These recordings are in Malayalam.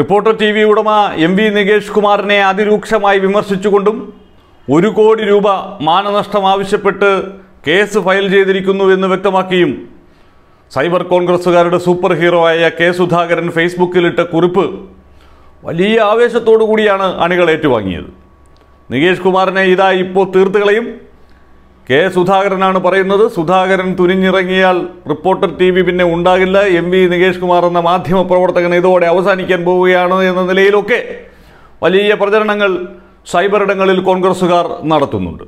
റിപ്പോർട്ടർ ടി വി ഉടമ എം വി നികേഷ് കുമാറിനെ അതിരൂക്ഷമായി വിമർശിച്ചുകൊണ്ടും ഒരു കോടി രൂപ മാനനഷ്ടം ആവശ്യപ്പെട്ട് കേസ് ഫയൽ ചെയ്തിരിക്കുന്നു എന്ന് വ്യക്തമാക്കിയും സൈബർ കോൺഗ്രസ്സുകാരുടെ സൂപ്പർ ഹീറോ ആയ കെ സുധാകരൻ ഫേസ്ബുക്കിലിട്ട കുറിപ്പ് വലിയ ആവേശത്തോടു കൂടിയാണ് അണികൾ ഏറ്റുവാങ്ങിയത് നികേഷ് കുമാറിനെ ഇതാ ഇപ്പോൾ തീർത്തുകളയും കെ സുധാകരനാണ് പറയുന്നത് സുധാകരൻ തുനിഞ്ഞിറങ്ങിയാൽ റിപ്പോർട്ടർ ടി വി പിന്നെ ഉണ്ടാകില്ല എം വി നികേഷ് കുമാർ എന്ന മാധ്യമ പ്രവർത്തകൻ ഇതോടെ അവസാനിക്കാൻ പോവുകയാണ് എന്ന നിലയിലൊക്കെ വലിയ പ്രചരണങ്ങൾ സൈബർ ഇടങ്ങളിൽ കോൺഗ്രസ്സുകാർ നടത്തുന്നുണ്ട്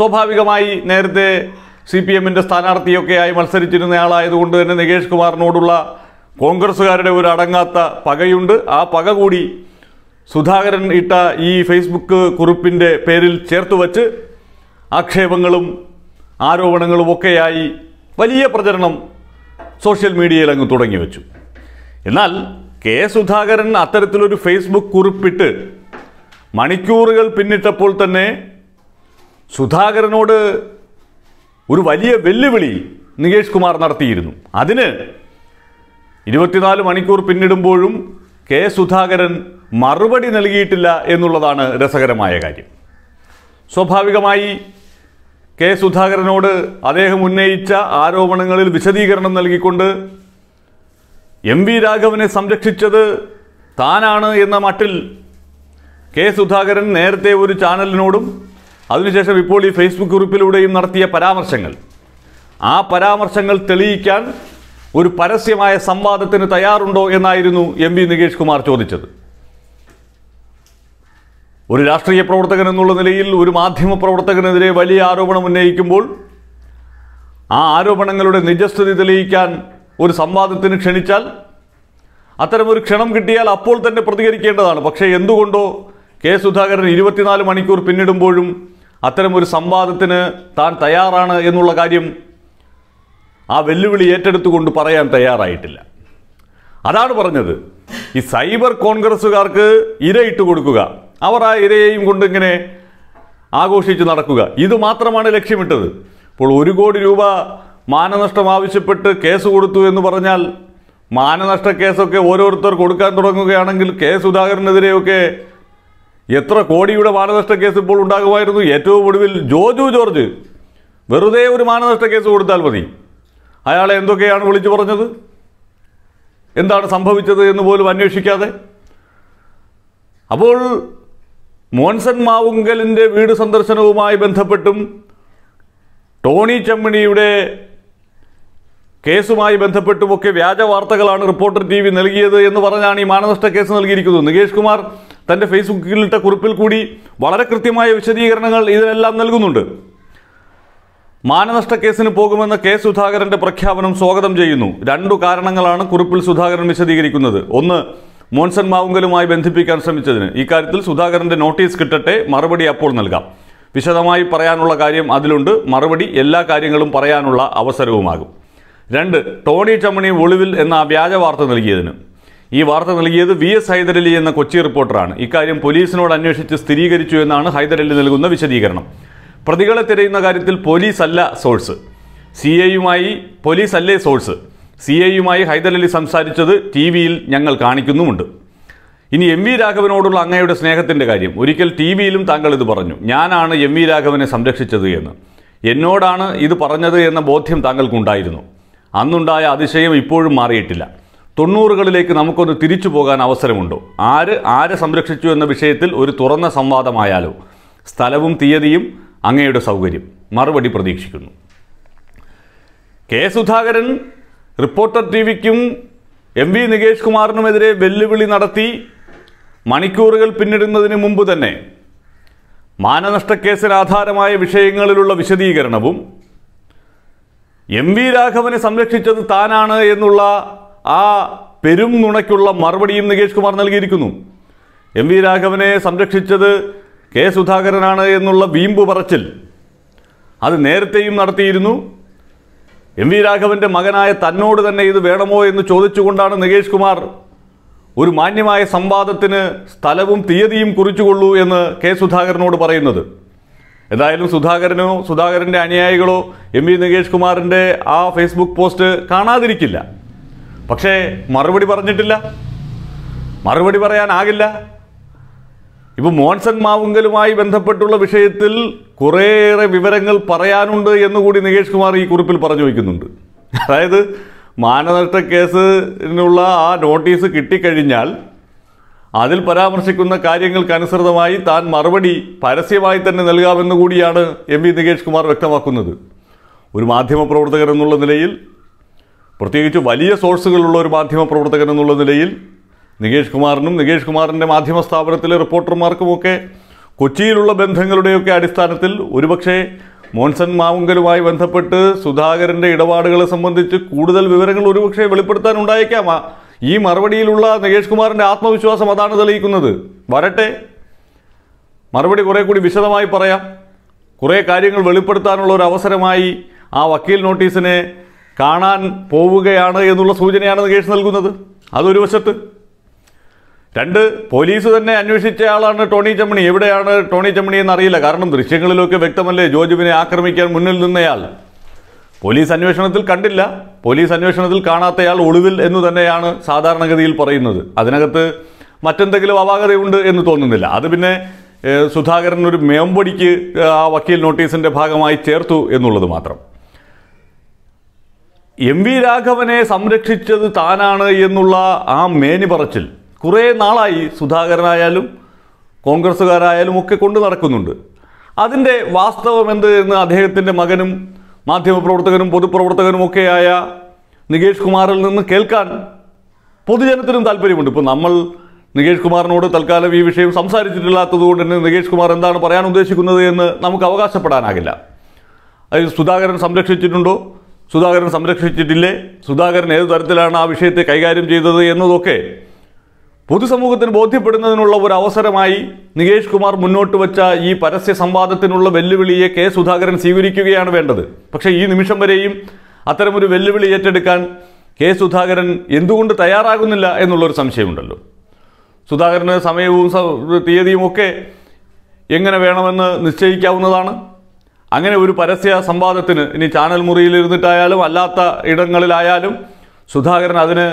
സ്വാഭാവികമായി നേരത്തെ സി പി എമ്മിൻ്റെ സ്ഥാനാർത്ഥിയൊക്കെയായി മത്സരിച്ചിരുന്നയാളായതുകൊണ്ട് തന്നെ നികേഷ് കുമാറിനോടുള്ള കോൺഗ്രസ്സുകാരുടെ ഒരു അടങ്ങാത്ത പകയുണ്ട് ആ പക കൂടി സുധാകരൻ ഇട്ട ഈ ഫേസ്ബുക്ക് കുറിപ്പിൻ്റെ പേരിൽ ചേർത്ത് വച്ച് ആക്ഷേപങ്ങളും ആരോപണങ്ങളും ഒക്കെയായി വലിയ പ്രചരണം സോഷ്യൽ മീഡിയയിൽ അങ്ങ് തുടങ്ങി വെച്ചു എന്നാൽ കെ സുധാകരൻ അത്തരത്തിലൊരു ഫേസ്ബുക്ക് കുറിപ്പിട്ട് മണിക്കൂറുകൾ പിന്നിട്ടപ്പോൾ തന്നെ സുധാകരനോട് ഒരു വലിയ വെല്ലുവിളി നികേഷ് കുമാർ നടത്തിയിരുന്നു അതിന് ഇരുപത്തിനാല് മണിക്കൂർ പിന്നിടുമ്പോഴും കെ സുധാകരൻ മറുപടി നൽകിയിട്ടില്ല എന്നുള്ളതാണ് രസകരമായ കാര്യം സ്വാഭാവികമായി കെ സുധാകരനോട് അദ്ദേഹം ഉന്നയിച്ച ആരോപണങ്ങളിൽ വിശദീകരണം നൽകിക്കൊണ്ട് എം വി രാഘവനെ സംരക്ഷിച്ചത് താനാണ് എന്ന മട്ടിൽ കെ സുധാകരൻ നേരത്തെ ഒരു ചാനലിനോടും അതിനുശേഷം ഇപ്പോൾ ഈ ഫേസ്ബുക്ക് ഗ്രൂപ്പിലൂടെയും നടത്തിയ പരാമർശങ്ങൾ ആ പരാമർശങ്ങൾ തെളിയിക്കാൻ ഒരു പരസ്യമായ സംവാദത്തിന് തയ്യാറുണ്ടോ എന്നായിരുന്നു എം വി നികേഷ് കുമാർ ചോദിച്ചത് ഒരു രാഷ്ട്രീയ പ്രവർത്തകൻ എന്നുള്ള നിലയിൽ ഒരു മാധ്യമ പ്രവർത്തകനെതിരെ വലിയ ആരോപണം ഉന്നയിക്കുമ്പോൾ ആ ആരോപണങ്ങളുടെ നിജസ്ഥിതി തെളിയിക്കാൻ ഒരു സംവാദത്തിന് ക്ഷണിച്ചാൽ അത്തരമൊരു ക്ഷണം കിട്ടിയാൽ അപ്പോൾ തന്നെ പ്രതികരിക്കേണ്ടതാണ് പക്ഷേ എന്തുകൊണ്ടോ കെ സുധാകരൻ ഇരുപത്തിനാല് മണിക്കൂർ പിന്നിടുമ്പോഴും അത്തരമൊരു സംവാദത്തിന് താൻ തയ്യാറാണ് എന്നുള്ള കാര്യം ആ വെല്ലുവിളി ഏറ്റെടുത്തുകൊണ്ട് പറയാൻ തയ്യാറായിട്ടില്ല അതാണ് പറഞ്ഞത് ഈ സൈബർ കോൺഗ്രസ്സുകാർക്ക് ഇരയിട്ട് കൊടുക്കുക അവർ ആ ഇരയെയും കൊണ്ടിങ്ങനെ ആഘോഷിച്ച് നടക്കുക ഇത് മാത്രമാണ് ലക്ഷ്യമിട്ടത് ഇപ്പോൾ ഒരു കോടി രൂപ മാനനഷ്ടം ആവശ്യപ്പെട്ട് കേസ് കൊടുത്തു എന്ന് പറഞ്ഞാൽ മാനനഷ്ട കേസൊക്കെ ഓരോരുത്തർ കൊടുക്കാൻ തുടങ്ങുകയാണെങ്കിൽ കെ സുധാകരനെതിരെയൊക്കെ എത്ര കോടിയുടെ മാനനഷ്ട കേസ് ഇപ്പോൾ ഉണ്ടാകുമായിരുന്നു ഏറ്റവും ഒടുവിൽ ജോജു ജോർജ് വെറുതെ ഒരു മാനനഷ്ട കേസ് കൊടുത്താൽ മതി അയാളെ എന്തൊക്കെയാണ് വിളിച്ചു പറഞ്ഞത് എന്താണ് സംഭവിച്ചത് എന്ന് പോലും അന്വേഷിക്കാതെ അപ്പോൾ മോൻസൺ മാവുങ്കലിൻ്റെ വീട് സന്ദർശനവുമായി ബന്ധപ്പെട്ടും ടോണി ചെമ്മണിയുടെ കേസുമായി ബന്ധപ്പെട്ടുമൊക്കെ വ്യാജ വാർത്തകളാണ് റിപ്പോർട്ടർ ടി വി നൽകിയത് എന്ന് പറഞ്ഞാണ് ഈ മാനനഷ്ട കേസ് നൽകിയിരിക്കുന്നത് നികേഷ് കുമാർ തൻ്റെ ഫേസ്ബുക്കിലിട്ട കുറിപ്പിൽ കൂടി വളരെ കൃത്യമായ വിശദീകരണങ്ങൾ ഇതിനെല്ലാം നൽകുന്നുണ്ട് മാനനഷ്ട കേസിന് പോകുമെന്ന കെ സുധാകരന്റെ പ്രഖ്യാപനം സ്വാഗതം ചെയ്യുന്നു രണ്ടു കാരണങ്ങളാണ് കുറിപ്പിൽ സുധാകരൻ വിശദീകരിക്കുന്നത് ഒന്ന് മോൻസൺ മാവുങ്കലുമായി ബന്ധിപ്പിക്കാൻ ശ്രമിച്ചതിന് ഇക്കാര്യത്തിൽ സുധാകരന്റെ നോട്ടീസ് കിട്ടട്ടെ മറുപടി അപ്പോൾ നൽകാം വിശദമായി പറയാനുള്ള കാര്യം അതിലുണ്ട് മറുപടി എല്ലാ കാര്യങ്ങളും പറയാനുള്ള അവസരവുമാകും രണ്ട് ടോണി ചമ്മണി ഒളിവിൽ എന്ന വ്യാജ വാർത്ത നൽകിയതിന് ഈ വാർത്ത നൽകിയത് വി എസ് ഹൈദരലി എന്ന കൊച്ചി റിപ്പോർട്ടറാണ് ഇക്കാര്യം പോലീസിനോട് അന്വേഷിച്ച് സ്ഥിരീകരിച്ചു എന്നാണ് ഹൈദരലി നൽകുന്ന വിശദീകരണം പ്രതികളെ തിരയുന്ന കാര്യത്തിൽ പോലീസല്ല സോഴ്സ് സി എയുമായി പോലീസല്ലേ സോഴ്സ് സി എയുമായി ഹൈദരലി സംസാരിച്ചത് ടി വിയിൽ ഞങ്ങൾ കാണിക്കുന്നുമുണ്ട് ഇനി എം വി രാഘവനോടുള്ള അങ്ങയുടെ സ്നേഹത്തിൻ്റെ കാര്യം ഒരിക്കൽ ടി വിയിലും താങ്കൾ ഇത് പറഞ്ഞു ഞാനാണ് എം വി രാഘവനെ സംരക്ഷിച്ചത് എന്ന് എന്നോടാണ് ഇത് പറഞ്ഞത് എന്ന ബോധ്യം താങ്കൾക്കുണ്ടായിരുന്നു അന്നുണ്ടായ അതിശയം ഇപ്പോഴും മാറിയിട്ടില്ല തൊണ്ണൂറുകളിലേക്ക് നമുക്കൊന്ന് തിരിച്ചു പോകാൻ അവസരമുണ്ടോ ആര് ആരെ സംരക്ഷിച്ചു എന്ന വിഷയത്തിൽ ഒരു തുറന്ന സംവാദമായാലോ സ്ഥലവും തീയതിയും അങ്ങയുടെ സൗകര്യം മറുപടി പ്രതീക്ഷിക്കുന്നു കെ സുധാകരൻ റിപ്പോർട്ടർ ടി വിക്കും എം വി നികേഷ് കുമാറിനുമെതിരെ വെല്ലുവിളി നടത്തി മണിക്കൂറുകൾ പിന്നിടുന്നതിന് മുമ്പ് തന്നെ മാനനഷ്ടക്കേസിന് ആധാരമായ വിഷയങ്ങളിലുള്ള വിശദീകരണവും എം വി രാഘവനെ സംരക്ഷിച്ചത് താനാണ് എന്നുള്ള ആ പെരും നുണയ്ക്കുള്ള മറുപടിയും നികേഷ് കുമാർ നൽകിയിരിക്കുന്നു എം വി രാഘവനെ സംരക്ഷിച്ചത് കെ സുധാകരനാണ് എന്നുള്ള വീമ്പ് പറച്ചിൽ അത് നേരത്തെയും നടത്തിയിരുന്നു എം വി രാഘവന്റെ മകനായ തന്നോട് തന്നെ ഇത് വേണമോ എന്ന് ചോദിച്ചുകൊണ്ടാണ് നികേഷ് കുമാർ ഒരു മാന്യമായ സംവാദത്തിന് സ്ഥലവും തീയതിയും കുറിച്ചുകൊള്ളൂ എന്ന് കെ സുധാകരനോട് പറയുന്നത് എന്തായാലും സുധാകരനോ സുധാകരൻ്റെ അനുയായികളോ എം വി നികേഷ് കുമാറിൻ്റെ ആ ഫേസ്ബുക്ക് പോസ്റ്റ് കാണാതിരിക്കില്ല പക്ഷേ മറുപടി പറഞ്ഞിട്ടില്ല മറുപടി പറയാനാകില്ല ഇപ്പോൾ മോൻസംഗ് മാവുങ്കലുമായി ബന്ധപ്പെട്ടുള്ള വിഷയത്തിൽ കുറേയേറെ വിവരങ്ങൾ പറയാനുണ്ട് എന്നുകൂടി നികേഷ് കുമാർ ഈ കുറിപ്പിൽ പറഞ്ഞു വയ്ക്കുന്നുണ്ട് അതായത് മാനനഷ്ട കേസിനുള്ള ആ നോട്ടീസ് കിട്ടിക്കഴിഞ്ഞാൽ അതിൽ പരാമർശിക്കുന്ന കാര്യങ്ങൾക്കനുസൃതമായി താൻ മറുപടി പരസ്യമായി തന്നെ നൽകാമെന്ന് കൂടിയാണ് എം വി നികേഷ് കുമാർ വ്യക്തമാക്കുന്നത് ഒരു മാധ്യമപ്രവർത്തകൻ എന്നുള്ള നിലയിൽ പ്രത്യേകിച്ച് വലിയ സോഴ്സുകളുള്ള ഒരു മാധ്യമപ്രവർത്തകൻ എന്നുള്ള നിലയിൽ നികേഷ് കുമാറിനും നികേഷ് കുമാറിൻ്റെ മാധ്യമ സ്ഥാപനത്തിലെ റിപ്പോർട്ടർമാർക്കുമൊക്കെ കൊച്ചിയിലുള്ള ബന്ധങ്ങളുടെയൊക്കെ അടിസ്ഥാനത്തിൽ ഒരുപക്ഷേ മോൻസൺ മാവുങ്കലുമായി ബന്ധപ്പെട്ട് സുധാകരൻ്റെ ഇടപാടുകളെ സംബന്ധിച്ച് കൂടുതൽ വിവരങ്ങൾ ഒരുപക്ഷെ വെളിപ്പെടുത്താൻ ഉണ്ടായേക്കാം ഈ മറുപടിയിലുള്ള നികേഷ് കുമാറിൻ്റെ ആത്മവിശ്വാസം അതാണ് തെളിയിക്കുന്നത് വരട്ടെ മറുപടി കുറേ കൂടി വിശദമായി പറയാം കുറേ കാര്യങ്ങൾ വെളിപ്പെടുത്താനുള്ള ഒരു അവസരമായി ആ വക്കീൽ നോട്ടീസിനെ കാണാൻ പോവുകയാണ് എന്നുള്ള സൂചനയാണ് നികേഷ് നൽകുന്നത് അതൊരു വശത്ത് രണ്ട് പോലീസ് തന്നെ അന്വേഷിച്ച ആളാണ് ടോണി ചമ്മണി എവിടെയാണ് ടോണി ചമ്മണി എന്ന് അറിയില്ല കാരണം ദൃശ്യങ്ങളിലൊക്കെ വ്യക്തമല്ലേ ജോജുവിനെ ആക്രമിക്കാൻ മുന്നിൽ നിന്നയാൾ പോലീസ് അന്വേഷണത്തിൽ കണ്ടില്ല പോലീസ് അന്വേഷണത്തിൽ കാണാത്തയാൾ ഒളിവിൽ എന്ന് തന്നെയാണ് സാധാരണഗതിയിൽ പറയുന്നത് അതിനകത്ത് മറ്റെന്തെങ്കിലും അപാകതയുണ്ട് എന്ന് തോന്നുന്നില്ല അത് പിന്നെ സുധാകരൻ ഒരു മേമ്പൊടിക്ക് ആ വക്കീൽ നോട്ടീസിൻ്റെ ഭാഗമായി ചേർത്തു എന്നുള്ളത് മാത്രം എം വി രാഘവനെ സംരക്ഷിച്ചത് താനാണ് എന്നുള്ള ആ മേനി പറച്ചിൽ കുറേ നാളായി സുധാകരനായാലും കോൺഗ്രസ്സുകാരായാലും ഒക്കെ കൊണ്ട് നടക്കുന്നുണ്ട് അതിൻ്റെ വാസ്തവം എന്ത് എന്ന് അദ്ദേഹത്തിൻ്റെ മകനും മാധ്യമപ്രവർത്തകനും പൊതുപ്രവർത്തകനും ഒക്കെയായ നികേഷ് കുമാറിൽ നിന്ന് കേൾക്കാൻ പൊതുജനത്തിനും താല്പര്യമുണ്ട് ഇപ്പോൾ നമ്മൾ നികേഷ് കുമാറിനോട് തൽക്കാലം ഈ വിഷയം സംസാരിച്ചിട്ടില്ലാത്തതുകൊണ്ട് തന്നെ നികേഷ് കുമാർ എന്താണ് പറയാൻ ഉദ്ദേശിക്കുന്നത് എന്ന് നമുക്ക് അവകാശപ്പെടാനാകില്ല അതിൽ സുധാകരൻ സംരക്ഷിച്ചിട്ടുണ്ടോ സുധാകരൻ സംരക്ഷിച്ചിട്ടില്ലേ സുധാകരൻ ഏതു തരത്തിലാണ് ആ വിഷയത്തെ കൈകാര്യം ചെയ്തത് എന്നതൊക്കെ പൊതുസമൂഹത്തിന് ബോധ്യപ്പെടുന്നതിനുള്ള ഒരു അവസരമായി നികേഷ് കുമാർ മുന്നോട്ട് വച്ച ഈ പരസ്യ സംവാദത്തിനുള്ള വെല്ലുവിളിയെ കെ സുധാകരൻ സ്വീകരിക്കുകയാണ് വേണ്ടത് പക്ഷേ ഈ നിമിഷം വരെയും അത്തരമൊരു വെല്ലുവിളി ഏറ്റെടുക്കാൻ കെ സുധാകരൻ എന്തുകൊണ്ട് തയ്യാറാകുന്നില്ല എന്നുള്ളൊരു സംശയമുണ്ടല്ലോ സുധാകരന് സമയവും തീയതിയും ഒക്കെ എങ്ങനെ വേണമെന്ന് നിശ്ചയിക്കാവുന്നതാണ് അങ്ങനെ ഒരു പരസ്യ സംവാദത്തിന് ഇനി ചാനൽ മുറിയിലിരുന്നിട്ടായാലും അല്ലാത്ത ഇടങ്ങളിലായാലും സുധാകരൻ അതിന്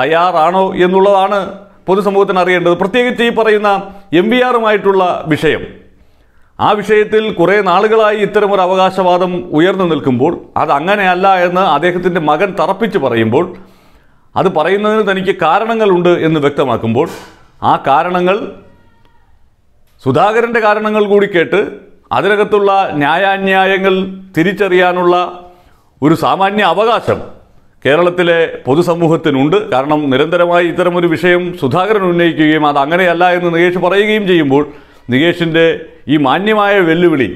തയ്യാറാണോ എന്നുള്ളതാണ് പൊതുസമൂഹത്തിന് അറിയേണ്ടത് പ്രത്യേകിച്ച് ഈ പറയുന്ന എം വി ആറുമായിട്ടുള്ള വിഷയം ആ വിഷയത്തിൽ കുറേ നാളുകളായി ഇത്തരമൊരു അവകാശവാദം ഉയർന്നു നിൽക്കുമ്പോൾ അത് അങ്ങനെയല്ല എന്ന് അദ്ദേഹത്തിൻ്റെ മകൻ തറപ്പിച്ച് പറയുമ്പോൾ അത് പറയുന്നതിന് തനിക്ക് കാരണങ്ങളുണ്ട് എന്ന് വ്യക്തമാക്കുമ്പോൾ ആ കാരണങ്ങൾ സുധാകരൻ്റെ കാരണങ്ങൾ കൂടി കേട്ട് അതിനകത്തുള്ള ന്യായാന്യായങ്ങൾ തിരിച്ചറിയാനുള്ള ഒരു സാമാന്യ അവകാശം കേരളത്തിലെ പൊതുസമൂഹത്തിനുണ്ട് കാരണം നിരന്തരമായി ഇത്തരമൊരു വിഷയം സുധാകരൻ ഉന്നയിക്കുകയും അത് അങ്ങനെയല്ല എന്ന് നികേഷ് പറയുകയും ചെയ്യുമ്പോൾ നികേഷിൻ്റെ ഈ മാന്യമായ വെല്ലുവിളി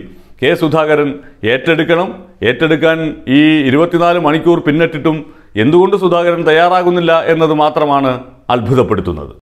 കെ സുധാകരൻ ഏറ്റെടുക്കണം ഏറ്റെടുക്കാൻ ഈ ഇരുപത്തിനാല് മണിക്കൂർ പിന്നിട്ടിട്ടും എന്തുകൊണ്ട് സുധാകരൻ തയ്യാറാകുന്നില്ല എന്നത് മാത്രമാണ് അത്ഭുതപ്പെടുത്തുന്നത്